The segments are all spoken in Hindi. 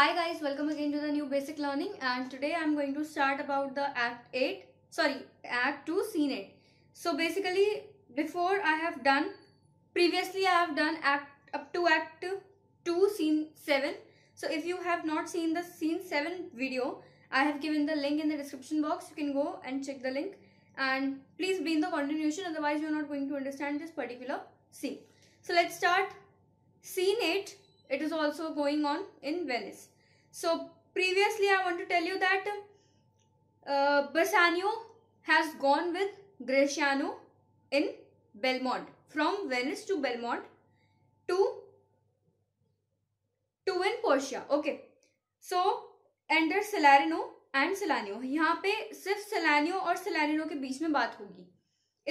Hi guys, welcome again to the new basic learning and today I'm going to start about the act 8, sorry, act 2, scene 8. So basically before I have done, previously I have done act up to act 2, scene 7. So if you have not seen the scene 7 video, I have given the link in the description box. You can go and check the link and please be in the continuation otherwise you're not going to understand this particular scene. So let's start scene 8 it is also going on in Venice. So previously I want to tell you that uh, Bassanio has gone with Graciano in Belmont from Venice to Belmont to to win Portia. Okay. So enter Salerno and Salanio यहाँ पे सिर्फ सलानियो और सलारिनो के बीच में बात होगी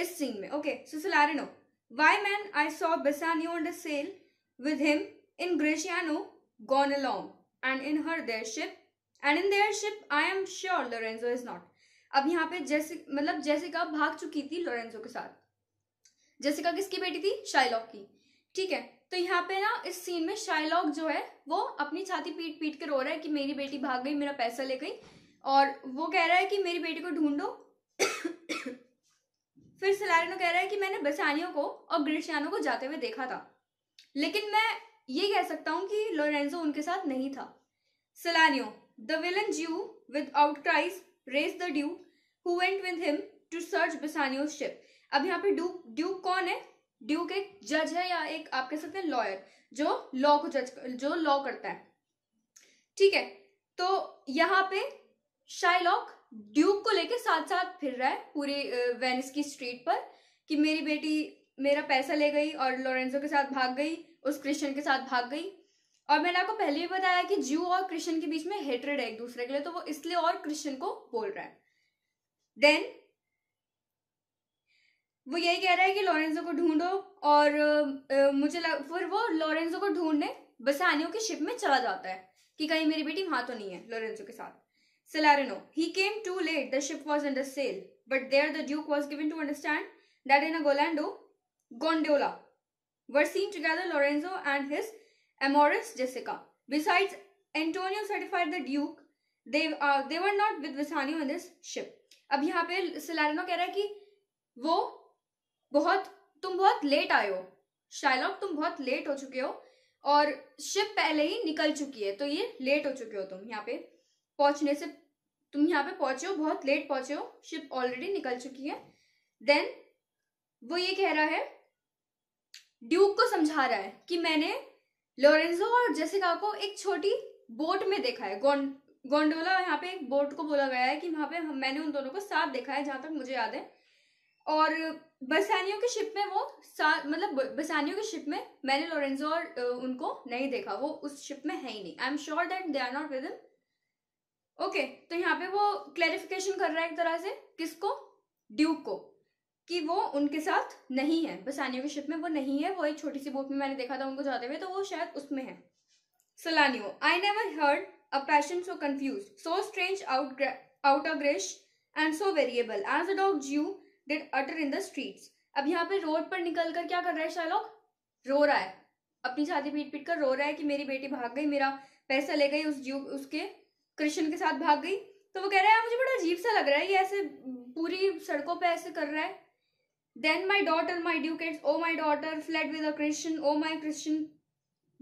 इस सीन में okay so Salarino why man I saw Bassanio on the sail with him in Graciano gone along and in her their ship and in their ship I am sure Lorenzo is not. अब यहाँ पे जैसे मतलब जैसिका भाग चुकी थी लोरेंजो के साथ जैसिका किसकी बेटी थी शाइलॉक की ठीक है तो यहाँ पे ना इस सीन में शाइलॉक जो है वो अपनी छाती पीट पीट के रो रहा है कि मेरी बेटी भाग गई मेरा पैसा ले गई और वो कह रहा है कि मेरी बेटी को ढूंढो फिर सलारिनो कह रहा है कि मैंने बसानियों को और ग्रिशियानों को जाते हुए देखा था लेकिन मैं ये कह सकता हूँ कि लोरेंजो उनके साथ नहीं था Salanio the villain Jew with outcries raised the duke who went with him to search Bassanio ship अब यहाँ पे ड्यूक ड्यूक कौन है ड्यूक एक जज है या एक आप कह सकते हैं लॉयर जो लॉ को जज जो लॉ करता है ठीक है तो यहाँ पे शाइलॉक ड्यूक को लेके साथ साथ फिर रहा है पूरे वेनिस की स्ट्रीट पर कि मेरी बेटी मेरा पैसा ले गई और लोरेंजो के साथ भाग गई उस क्रिश्चियन के साथ भाग गई और मैंने आपको पहले भी बताया कि जू और क्रिश्चियन के बीच में हेटरेड है एक दूसरे के लिए तो वो इसलिए और क्रिश्चियन को बोल रहा है देन वो यही कह रहा है कि लॉरेंजो को ढूंढो और uh, मुझे लग फिर वो लॉरेंजो को ढूंढने बसानियों की शिप में चला जाता है कि कहीं मेरी बेटी वहां तो नहीं है लॉरेंजो के साथ Salarino he came too late the ship was under sail but there the duke was given to understand that in a गोलैंडो gondola were seen together Lorenzo and his amorous Jessica. Besides, Antonio certified the Duke they uh, they were not with Vesaniu in this ship. अब यहाँ पे सिलेरिनो कह रहा है कि वो बहुत तुम बहुत लेट आए हो शाइलॉक तुम बहुत लेट हो चुके हो और शिप पहले ही निकल चुकी है तो ये लेट हो चुके हो तुम यहाँ पे पहुंचने से तुम यहाँ पे पहुंचे हो बहुत लेट पहुंचे हो शिप ऑलरेडी निकल चुकी है देन वो ये कह रहा है ड्यूक को समझा रहा है कि मैंने लोरेंजो और जेसिका को एक छोटी बोट में देखा है गोंडोला यहाँ पे एक बोट को बोला गया है कि वहाँ पे मैंने उन दोनों को साथ देखा है जहाँ तक मुझे याद है और बसानियों के शिप में वो साथ मतलब बसानियों के शिप में मैंने लोरेंजो और उनको नहीं देखा वो उस शिप में है ही नहीं I am sure that they are not with okay तो यहाँ पे वो क्लैरिफिकेशन कर रहा है एक तरह से किसको ड्यूक को कि वो उनके साथ नहीं है बसानियों की शिप में वो नहीं है वो एक छोटी सी बोट में मैंने देखा था उनको जाते हुए तो वो शायद उसमें है Salanio I never heard a passion so confused so strange out outrageous and so variable as a dog Jew did utter in the streets अब यहाँ पे रोड पर निकल कर क्या कर रहा है शालोक रो रहा है अपनी छाती पीट पीट कर रो रहा है कि मेरी बेटी भाग गई मेरा पैसा ले गई उस जीव उसके कृष्ण के साथ भाग गई तो वो कह रहा है मुझे बड़ा अजीब सा लग रहा है ये ऐसे पूरी सड़कों पे ऐसे कर रहा है Then my daughter, my ducats, oh my daughter fled with a Christian, oh my Christian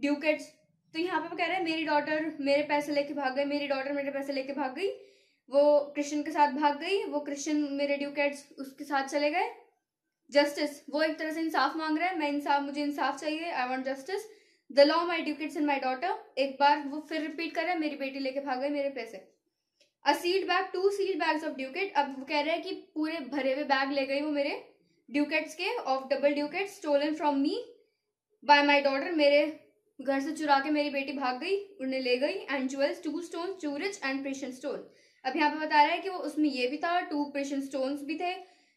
ducats. तो यहाँ पे वो कह रहा है मेरी डॉटर मेरे पैसे लेके भाग गई मेरी डॉटर मेरे पैसे लेके भाग गई वो क्रिश्चियन के साथ भाग गई वो क्रिश्चियन मेरे ड्यूकेट्स उसके साथ चले गए जस्टिस वो एक तरह से इंसाफ मांग रहा है मैं इंसाफ मुझे इंसाफ चाहिए I want justice the law my ducats and my daughter एक बार वो फिर रिपीट कर रहे है मेरी बेटी लेके भाग गई मेरे पैसे a sealed bag two sealed bags of ducat अब वो कह रहे हैं कि पूरे भरे हुए बैग ले गई वो मेरे ड्यूकेट्स के of double ducat stolen from me by my daughter मेरे घर से चुरा के मेरी बेटी भाग गई उन्हें ले गई and jewels two stone two and precious stone अब यहाँ पे बता रहा है कि वो उसमें ये भी था टू प्रेशन स्टोन्स भी थे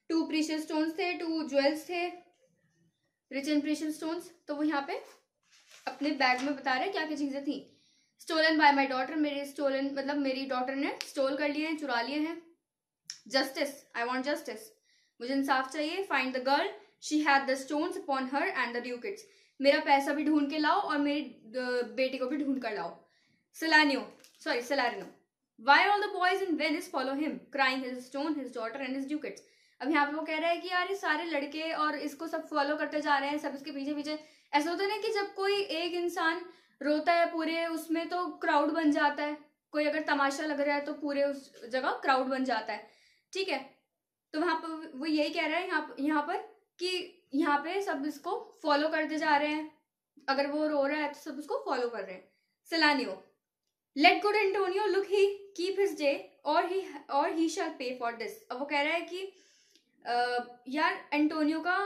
टू प्रेशन स्टोन्स थे टू ज्वेल्स थे रिच एंड प्रेशन स्टोन्स तो वो यहाँ पे अपने बैग में बता रहे हैं क्या क्या चीज़ें थी स्टोलन बाय माई डॉटर मेरे स्टोलन मतलब मेरी डॉटर ने स्टोल कर लिए हैं चुरा लिए हैं जस्टिस आई वॉन्ट जस्टिस मुझे इंसाफ चाहिए find the girl she had the stones upon her and the ducats मेरा पैसा भी ढूंढ के लाओ और मेरी बेटी को भी ढूंढ कर लाओ Salanio sorry Salarino why all the boys in Venice follow him crying his stone his daughter and his ducats अब यहाँ पे वो कह रहा है कि यार ये सारे लड़के और इसको सब फॉलो करते जा रहे हैं सब इसके पीछे पीछे ऐसा होता ना कि जब कोई एक इंसान रोता है पूरे उसमें तो क्राउड बन जाता है कोई अगर तमाशा लग रहा है तो पूरे उस जगह क्राउड बन जाता है ठीक है तो वहां पर वो यही कह रहा है यहाँ यहाँ पर कि यहाँ पे सब इसको फॉलो करते जा रहे हैं अगर वो रो रहा है तो सब उसको फॉलो कर रहे हैं Salanio let good Antonio look he keep his day और ही और ही शैल पे फॉर दिस अब वो कह रहा है कि आ, यार एंटोनियो का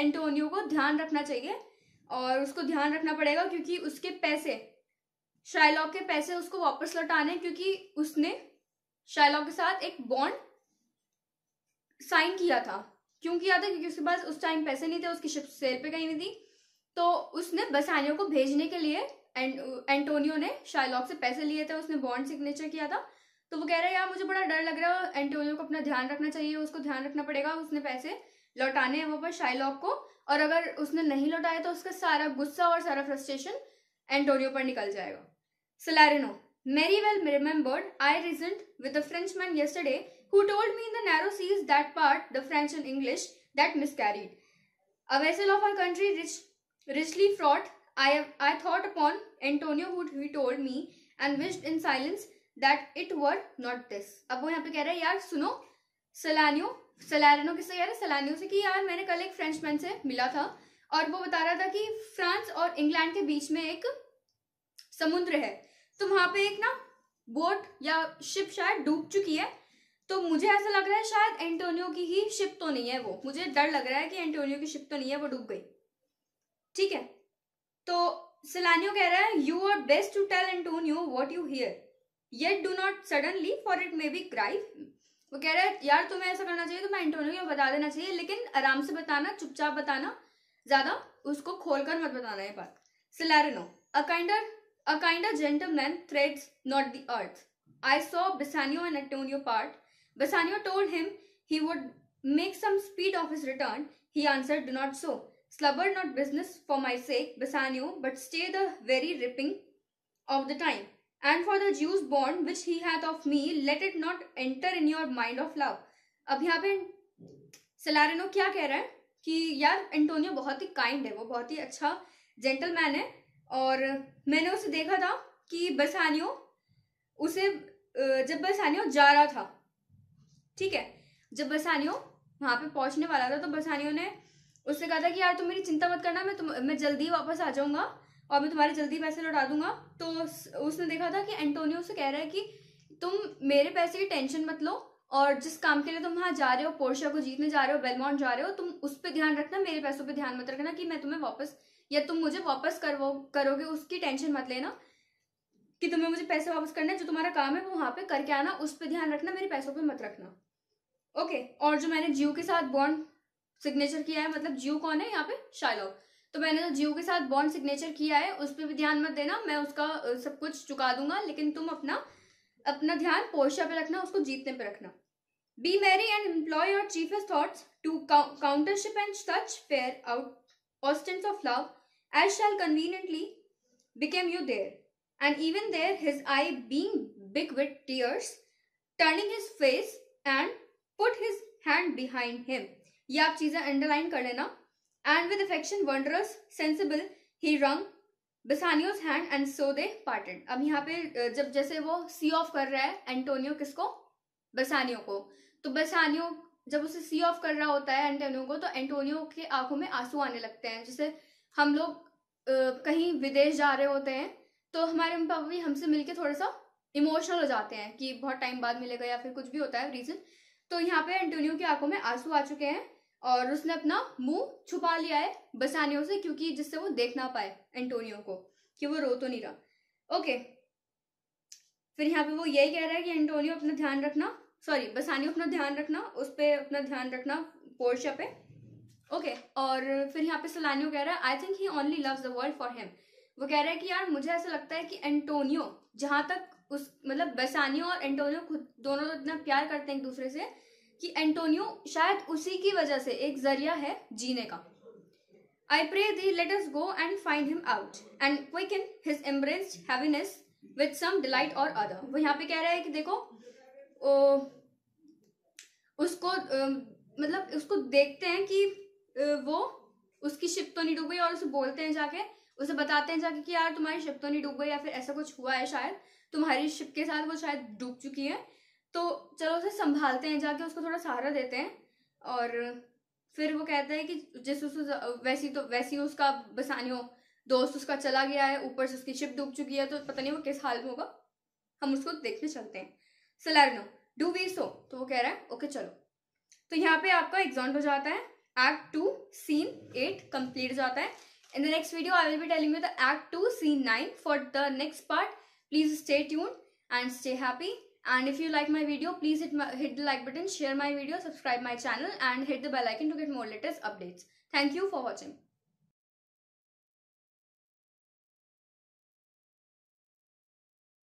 एंटोनियो को ध्यान रखना चाहिए और उसको ध्यान रखना पड़ेगा क्योंकि उसके पैसे शाइलॉग के पैसे उसको वापस लौटाने क्योंकि उसने शाइलॉग के साथ एक बॉन्ड साइन किया था क्यों किया था क्योंकि उसके पास उस टाइम पैसे नहीं थे उसकी शिप सेल पे गई नहीं थी तो उसने बसानियों को भेजने के लिए एंटोनियो ने शाइलॉक से पैसे लिए थे उसने बॉन्ड सिग्नेचर किया था तो वो कह रहा है यार मुझे बड़ा डर लग रहा है एंटोनियो को अपना ध्यान रखना चाहिए उसको ध्यान रखना पड़ेगा उसने पैसे लौटाने हैं वो पर शाइलॉक को और अगर उसने नहीं लौटाया तो उसका सारा गुस्सा और सारा फ्रस्ट्रेशन एंटोनियो पर निकल जाएगा Salarino marry well remembered I reasoned with the French man yesterday who told me in the narrow seas that part, the French and English, that miscarried. A vessel of our country rich, richly fraught, I, have, I thought upon Antonio who he told me and wished in silence that it were not this. अब वो यहाँ पे कह रहा है यार सुनो सलानियो सलारिनो किससे कह रहा है सलानियो से कि यार मैंने कल एक frenchman मैन से मिला था और वो बता रहा था कि फ्रांस और इंग्लैंड के बीच में एक समुद्र है तो वहाँ पे एक ना बोट या शिप शायद डूब चुकी है तो मुझे ऐसा लग रहा है शायद एंटोनियो की ही शिप तो नहीं है वो मुझे डर लग रहा है कि एंटोनियो की शिप तो नहीं है वो डूब गई ठीक है तो सिलानियो कह रहा है you are best to tell Antonio what you hear yet do not suddenly for it may बी क्राइव वो कह रहा है यार तुम्हें ऐसा करना चाहिए तो मैं एंटोनियो को बता देना चाहिए लेकिन आराम से बताना चुपचाप बताना ज्यादा उसको खोलकर मत बताना ये बात Salarino a kinder a kinder gentleman treads not the earth I saw Bassanio and Antonio part Bassanio told him he would make some speed of his return. He answered, Do not so. Slubber not business for my sake, Bassanio, but stay the very ripping of the time. And for the Jew's bond which he hath of me, let it not enter in your mind of love. अब यहाँ पे सलारेनो क्या कह रहा है कि यार एंटोनियो बहुत ही काइंड है वो बहुत ही अच्छा जेंटलमैन है और मैंने उसे देखा था कि बसानियो उसे जब बसानियो जा रहा था ठीक है जब बरसानियों वहां पे पहुंचने वाला था तो बरसानियों ने उससे कहा था कि यार तुम मेरी चिंता मत करना मैं तुम मैं जल्दी वापस आ जाऊंगा और मैं तुम्हारे जल्दी पैसे लौटा दूंगा तो उसने देखा था कि एंटोनियो से कह रहा है कि तुम मेरे पैसे की टेंशन मत लो और जिस काम के लिए तुम वहां जा रहे हो पोर्शा को जीतने जा रहे हो बेलमॉन्ट जा रहे हो तुम उस पर ध्यान रखना मेरे पैसों पर ध्यान मत रखना कि मैं तुम्हें वापस या तुम मुझे वापस करवो करोगे उसकी टेंशन मत लेना कि तुम्हें मुझे पैसे वापस करना जो तुम्हारा काम है वो वहां पे करके आना उस पर ध्यान रखना मेरे पैसों पर मत रखना ओके okay, और जो मैंने जियो के साथ बॉन्ड सिग्नेचर किया है मतलब जियो कौन है यहाँ पे शाइलॉक तो मैंने जो जियो के साथ बॉन्ड सिग्नेचर किया है उस पर भी ध्यान मत देना मैं उसका सब कुछ चुका दूंगा लेकिन तुम अपना अपना ध्यान पोर्शा पे रखना उसको जीतने पे रखना be merry and employ your chiefest thoughts to courtship and such fair out ostents of love as shall conveniently became you there and even there his eye being big with tears turning his face and put his hand behind him ये आप चीजें अंडरलाइन कर लेना and with affection wondrous sensible he wrung Bassanio's hand and so they parted अब यहाँ पे जब जैसे वो सी ऑफ कर रहा है एंटोनियो किसको बसानियो को तो बसानियो जब उसे सी ऑफ कर रहा होता है एंटोनियो को तो एंटोनियो के आंखों में आंसू आने लगते हैं जैसे हम लोग कहीं विदेश जा रहे होते हैं तो हमारे मम्मी पापा भी हमसे मिलके थोड़ा सा इमोशनल हो जाते हैं कि बहुत टाइम बाद मिलेगा या फिर कुछ भी होता है रीज़न तो यहाँ पे एंटोनियो की आंखों में आंसू आ चुके हैं और उसने अपना मुंह छुपा लिया है बसानियों से क्योंकि जिससे वो देख ना पाए एंटोनियो को कि वो रो तो नहीं रहा ओके फिर यहाँ पे वो यही कह रहा है कि एंटोनियो अपना ध्यान रखना सॉरी बसानियो अपना ध्यान रखना उस पर अपना ध्यान रखना पोर्शा पे ओके okay, और फिर यहाँ पे सलानियो कह रहा है I think he only loves the world for him वो कह रहा है कि यार मुझे ऐसा लगता है कि एंटोनियो जहाँ तक उस मतलब बेसानियो और एंटोनियो खुद दोनों तो इतना प्यार करते हैं एक दूसरे से कि एंटोनियो शायद उसी की वजह से एक जरिया है जीने का I pray thee let us go and find him out and quicken his embraced heaviness with some delight or other वो यहाँ पे कह रहा है कि देखो ओ, उसको ओ, मतलब उसको देखते हैं कि वो उसकी शिप तो नहीं डूब गई और उसे बोलते हैं जाके उसे बताते हैं जाके कि यार तुम्हारी शिप तो नहीं डूब गई या फिर ऐसा कुछ हुआ है शायद तुम्हारी शिप के साथ वो शायद डूब चुकी है तो चलो उसे संभालते हैं जाके उसको थोड़ा सहारा देते हैं और फिर वो कहते हैं कि जैसे उस वैसी तो वैसी उसका हो दोस्त उसका चला गया है ऊपर से उसकी शिप डूब चुकी है तो पता नहीं वो किस हाल में होगा हम उसको देखने चलते हैं सलैरनो डू वी सो तो वो कह रहा है ओके चलो तो यहाँ पे आपका एग्जॉन्ट हो जाता है act two scene eight complete जाता है in the next video I will be telling you the act two scene nine for the next part Please stay tuned and stay happy. And if you like my video, please hit, my, hit the like button, share my video, subscribe my channel and hit the bell icon to get more latest updates. Thank you for watching.